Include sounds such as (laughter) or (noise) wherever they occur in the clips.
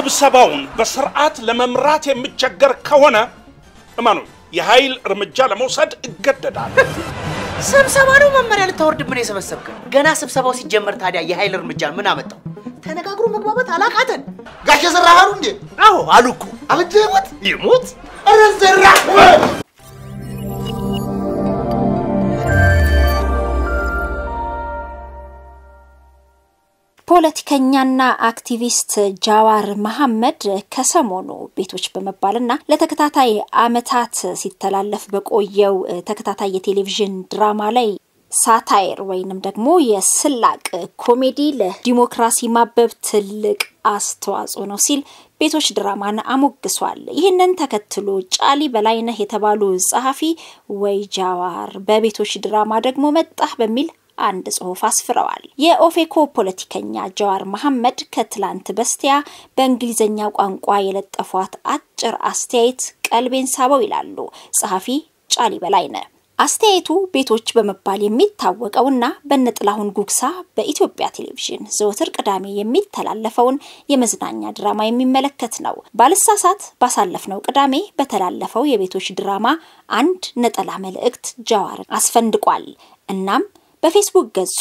ስብሰባውን በስርዓት ለመምራት የምቸገር ከሆነ እመኑ የኃይል እርምጃ ለመውሰድ እገደዳል። ስብሰባ ነው መመሪያ ልታወርድብን የሰበሰብክ? ገና ስብሰባው ሲጀመር ታዲያ የኃይል እርምጃ ምን አመጣው? ተነጋግሮ መግባባት አላቃተን። ጋሽ ዘራህ አሉ እንዴ? አዎ አሉ እኮ። አበጀ ይሞት ይሞት። ኧረ ፖለቲከኛና አክቲቪስት ጃዋር መሐመድ ከሰሞኑ ቤቶች በመባልና ለተከታታይ ዓመታት ሲተላለፍ በቆየው ተከታታይ የቴሌቪዥን ድራማ ላይ ሳታይር ወይንም ደግሞ የስላቅ ኮሜዲ ለዲሞክራሲ ማበብ ትልቅ አስተዋጽኦ ነው ሲል ቤቶች ድራማን አሞግሷል። ይህንን ተከትሎ ጫሊ በላይነህ የተባሉ ጸሐፊ ወይ ጃዋር በቤቶች ድራማ ደግሞ መጣህ በሚል አንድ ጽሑፍ አስፍረዋል። የኦፌኮ ፖለቲከኛ ጀዋር መሐመድ ከትላንት በስቲያ በእንግሊዝኛ ቋንቋ የለጠፏት አጭር አስተያየት ቀልቤን ሳበው ይላሉ ጸሐፊ ጫሊ ነ አስተያየቱ ቤቶች በመባል የሚታወቀውና በነጥላሁን ጉግሳ በኢትዮጵያ ቴሌቪዥን ዘወትር ቅዳሜ የሚተላለፈውን የመዝናኛ ድራማ የሚመለከት ነው። ባልሳሳት ባሳለፍነው ቅዳሜ በተላለፈው የቤቶች ድራማ አንድ ነጠላ መልእክት ጀዋር አስፈንድቋል። እናም በፌስቡክ ገጹ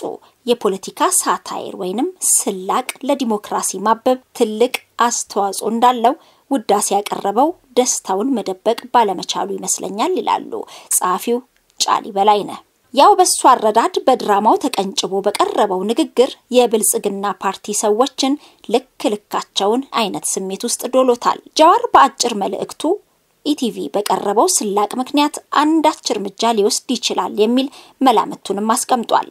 የፖለቲካ ሳታይር ወይንም ስላቅ ለዲሞክራሲ ማበብ ትልቅ አስተዋጽኦ እንዳለው ውዳሴ ያቀረበው ደስታውን መደበቅ ባለመቻሉ ይመስለኛል ይላሉ ጸሐፊው ጫሊ በላይነህ። ያው በሱ አረዳድ በድራማው ተቀንጭቦ በቀረበው ንግግር የብልጽግና ፓርቲ ሰዎችን ልክ ልካቸውን አይነት ስሜት ውስጥ ዶሎታል። ጀዋር በአጭር መልእክቱ ኢቲቪ በቀረበው ስላቅ ምክንያት አንዳች እርምጃ ሊወስድ ይችላል የሚል መላምቱንም አስቀምጧል።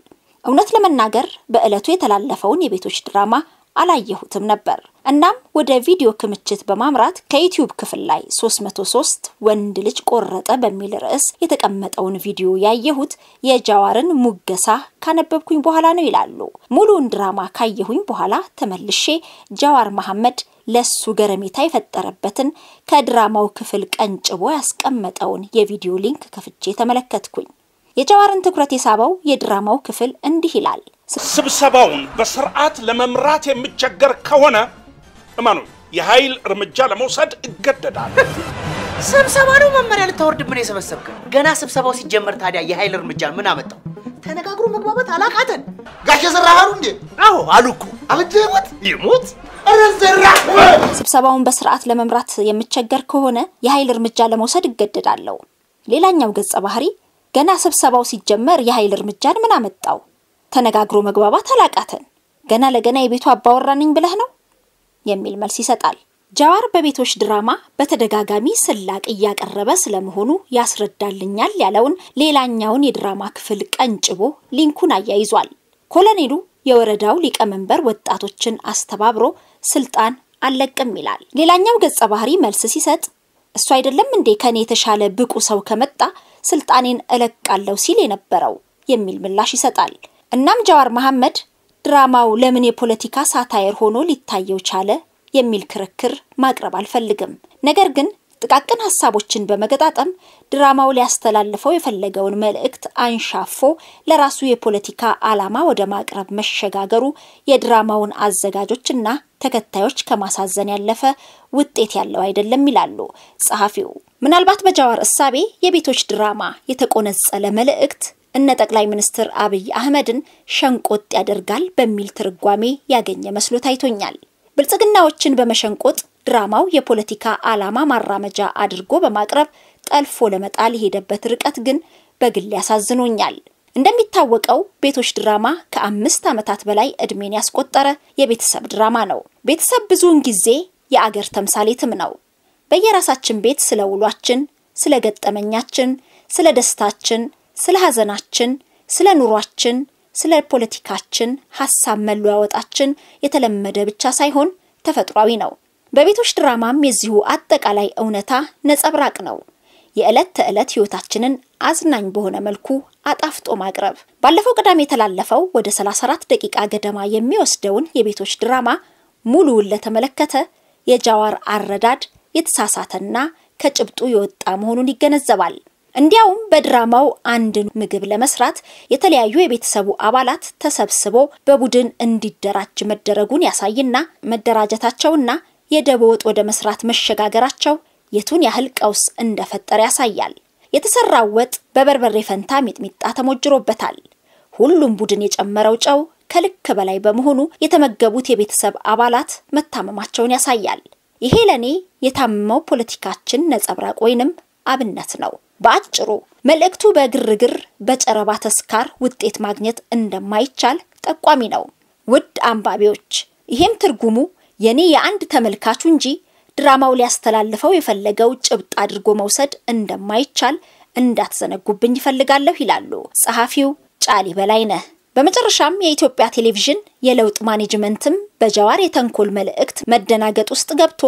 እውነት ለመናገር በዕለቱ የተላለፈውን የቤቶች ድራማ አላየሁትም ነበር። እናም ወደ ቪዲዮ ክምችት በማምራት ከዩቲዩብ ክፍል ላይ 303 ወንድ ልጅ ቆረጠ በሚል ርዕስ የተቀመጠውን ቪዲዮ ያየሁት የጃዋርን ሙገሳ ካነበብኩኝ በኋላ ነው ይላሉ። ሙሉውን ድራማ ካየሁኝ በኋላ ተመልሼ ጃዋር መሐመድ ለሱ ገረሜታ የፈጠረበትን ከድራማው ክፍል ቀንጭቦ ያስቀመጠውን የቪዲዮ ሊንክ ከፍቼ ተመለከትኩኝ። የጀዋርን ትኩረት የሳበው የድራማው ክፍል እንዲህ ይላል። ስብሰባውን በስርዓት ለመምራት የምቸገር ከሆነ እመኑ፣ የኃይል እርምጃ ለመውሰድ እገደዳል። (laughs) ስብሰባ ነው መመሪያ ምን የሰበሰብክ? ገና ስብሰባው ሲጀመር ታዲያ የኃይል እርምጃ ምን አመጣው? ተነጋግሮ መግባባት አላቃተን። ጋሽ ዘራሃሉ እንዴ? አዎ አሉኩ። አበጀ ይሞት ይሞት ስብሰባውን በስርዓት ለመምራት የምቸገር ከሆነ የኃይል እርምጃ ለመውሰድ እገደዳለሁ። ሌላኛው ገጸ ባህሪ ገና ስብሰባው ሲጀመር የኃይል እርምጃን ምን አመጣው? ተነጋግሮ መግባባት አላቃተን፣ ገና ለገና የቤቱ አባወራንኝ ብለህ ነው የሚል መልስ ይሰጣል። ጃዋር በቤቶች ድራማ በተደጋጋሚ ስላቅ እያቀረበ ስለመሆኑ ያስረዳልኛል ያለውን ሌላኛውን የድራማ ክፍል ቀንጭቦ ሊንኩን አያይዟል። ኮሎኔሉ የወረዳው ሊቀመንበር ወጣቶችን አስተባብሮ ስልጣን አለቅም ይላል። ሌላኛው ገጸ ባህሪ መልስ ሲሰጥ እሱ አይደለም እንዴ ከኔ የተሻለ ብቁ ሰው ከመጣ ስልጣኔን እለቃለሁ ሲል የነበረው የሚል ምላሽ ይሰጣል። እናም ጀዋር መሐመድ ድራማው ለምን የፖለቲካ ሳታየር ሆኖ ሊታየው ቻለ የሚል ክርክር ማቅረብ አልፈልግም። ነገር ግን ጥቃቅን ሀሳቦችን በመገጣጠም ድራማው ሊያስተላልፈው የፈለገውን መልእክት አንሻፎ ለራሱ የፖለቲካ ዓላማ ወደ ማቅረብ መሸጋገሩ የድራማውን አዘጋጆችና ተከታዮች ከማሳዘን ያለፈ ውጤት ያለው አይደለም ይላሉ ጸሐፊው። ምናልባት በጃዋር እሳቤ የቤቶች ድራማ የተቆነጸለ መልእክት እነ ጠቅላይ ሚኒስትር አብይ አህመድን ሸንቆጥ ያደርጋል በሚል ትርጓሜ ያገኘ መስሎ ታይቶኛል። ብልጽግናዎችን በመሸንቆጥ ድራማው የፖለቲካ ዓላማ ማራመጃ አድርጎ በማቅረብ ጠልፎ ለመጣል የሄደበት ርቀት ግን በግል ያሳዝኖኛል። እንደሚታወቀው ቤቶች ድራማ ከአምስት ዓመታት በላይ ዕድሜን ያስቆጠረ የቤተሰብ ድራማ ነው። ቤተሰብ ብዙውን ጊዜ የአገር ተምሳሌትም ነው። በየራሳችን ቤት ስለ ውሏችን፣ ስለ ገጠመኛችን፣ ስለ ደስታችን፣ ስለ ሐዘናችን፣ ስለ ኑሯችን፣ ስለ ፖለቲካችን ሀሳብ መለዋወጣችን የተለመደ ብቻ ሳይሆን ተፈጥሯዊ ነው። በቤቶች ድራማም የዚሁ አጠቃላይ እውነታ ነጸብራቅ ነው። የዕለት ተዕለት ህይወታችንን አዝናኝ በሆነ መልኩ አጣፍጦ ማቅረብ። ባለፈው ቅዳሜ የተላለፈው ወደ 34 ደቂቃ ገደማ የሚወስደውን የቤቶች ድራማ ሙሉውን ለተመለከተ የጃዋር አረዳድ የተሳሳተና ከጭብጡ የወጣ መሆኑን ይገነዘባል። እንዲያውም በድራማው አንድን ምግብ ለመስራት የተለያዩ የቤተሰቡ አባላት ተሰብስቦ በቡድን እንዲደራጅ መደረጉን ያሳይና መደራጀታቸውና የደቦ ወጥ ወደ መስራት መሸጋገራቸው የቱን ያህል ቀውስ እንደፈጠረ ያሳያል። የተሰራው ወጥ በበርበሬ ፈንታ ሚጥሚጣ ተሞጅሮበታል። ሁሉም ቡድን የጨመረው ጨው ከልክ በላይ በመሆኑ የተመገቡት የቤተሰብ አባላት መታመማቸውን ያሳያል። ይሄ ለኔ የታመመው ፖለቲካችን ነጸብራቅ ወይንም አብነት ነው። በአጭሩ መልእክቱ በግርግር በጨረባ ተስካር ውጤት ማግኘት እንደማይቻል ጠቋሚ ነው። ውድ አንባቢዎች፣ ይሄም ትርጉሙ የኔ የአንድ ተመልካቹ እንጂ ድራማው ሊያስተላልፈው የፈለገው ጭብጥ አድርጎ መውሰድ እንደማይቻል እንዳትዘነጉብኝ ይፈልጋለሁ ይላሉ ጸሐፊው ጫሊ በላይነህ። በመጨረሻም የኢትዮጵያ ቴሌቪዥን የለውጥ ማኔጅመንትም በጀዋር የተንኮል መልእክት መደናገጥ ውስጥ ገብቶ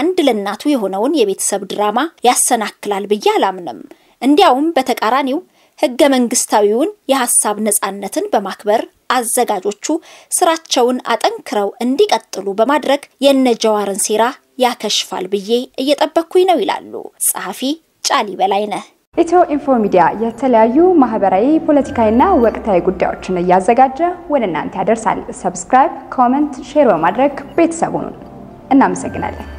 አንድ ለእናቱ የሆነውን የቤተሰብ ድራማ ያሰናክላል ብዬ አላምንም። እንዲያውም በተቃራኒው ህገ መንግስታዊውን የሀሳብ ነጻነትን በማክበር አዘጋጆቹ ስራቸውን አጠንክረው እንዲቀጥሉ በማድረግ የነ ጀዋርን ሴራ ያከሽፋል ብዬ እየጠበኩኝ ነው ይላሉ ጸሐፊ ጫሊ በላይነህ። ኢትዮ ኢንፎ ሚዲያ የተለያዩ ማህበራዊ፣ ፖለቲካዊና ወቅታዊ ጉዳዮችን እያዘጋጀ ወደ እናንተ ያደርሳል። ሰብስክራይብ፣ ኮመንት፣ ሼር በማድረግ ቤተሰቡን እናመሰግናለን።